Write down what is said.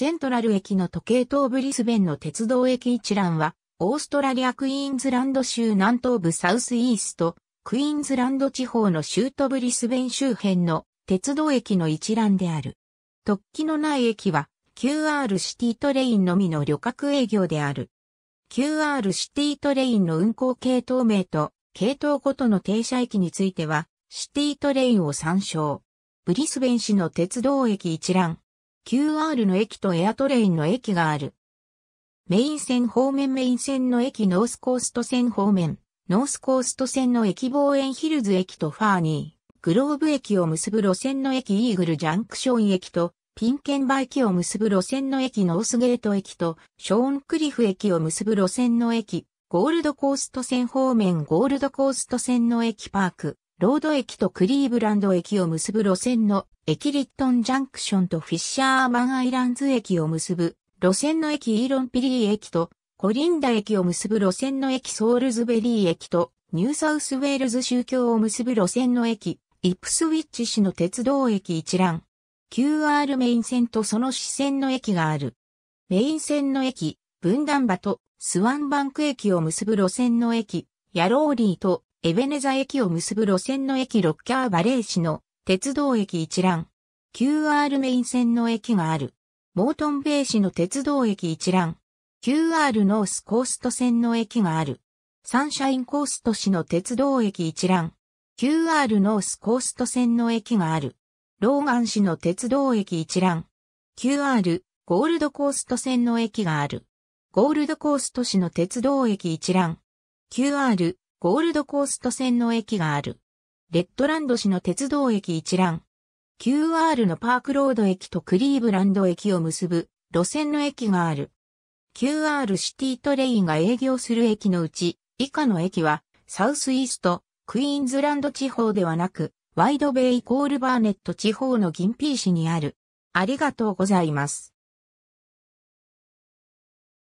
セントラル駅の時計塔ブリスベンの鉄道駅一覧は、オーストラリアクイーンズランド州南東部サウスイースト、クイーンズランド地方の州都ブリスベン周辺の鉄道駅の一覧である。突起のない駅は QR シティトレインのみの旅客営業である。QR シティトレインの運行系統名と系統ごとの停車駅についてはシティトレインを参照。ブリスベン市の鉄道駅一覧。QR の駅とエアトレインの駅がある。メイン線方面メイン線の駅ノースコースト線方面、ノースコースト線の駅望遠ヒルズ駅とファーニー、グローブ駅を結ぶ路線の駅イーグルジャンクション駅と、ピンケンバ駅を結ぶ路線の駅ノースゲート駅と、ショーンクリフ駅を結ぶ路線の駅、ゴールドコースト線方面ゴールドコースト線の駅パーク、ロード駅とクリーブランド駅を結ぶ路線の駅リットンジャンクションとフィッシャーマンアイランズ駅を結ぶ路線の駅イーロンピリー駅とコリンダ駅を結ぶ路線の駅ソールズベリー駅とニューサウスウェールズ州境を結ぶ路線の駅イプスウィッチ市の鉄道駅一覧 QR メイン線とその支線の駅がある。メイン線の駅、分断場とスワンバンク駅を結ぶ路線の駅、ヤローリーとエベネザ駅を結ぶ路線の駅ロッキャーバレー市の鉄道駅一覧。QR メイン線の駅がある。モートンベイ市の鉄道駅一覧。QR ノースコースト線の駅がある。サンシャインコースト市の鉄道駅一覧。QR ノースコースト線の駅がある。ローガン市の鉄道駅一覧。QR ゴールドコースト線の駅がある。ゴールドコースト市の鉄道駅一覧。QR ゴールドコースト線の駅がある。レッドランド市の鉄道駅一覧。QR のパークロード駅とクリーブランド駅を結ぶ路線の駅がある。QR シティトレインが営業する駅のうち、以下の駅は、サウスイースト、クイーンズランド地方ではなく、ワイドベイコールバーネット地方の銀ピー市にある。ありがとうございます。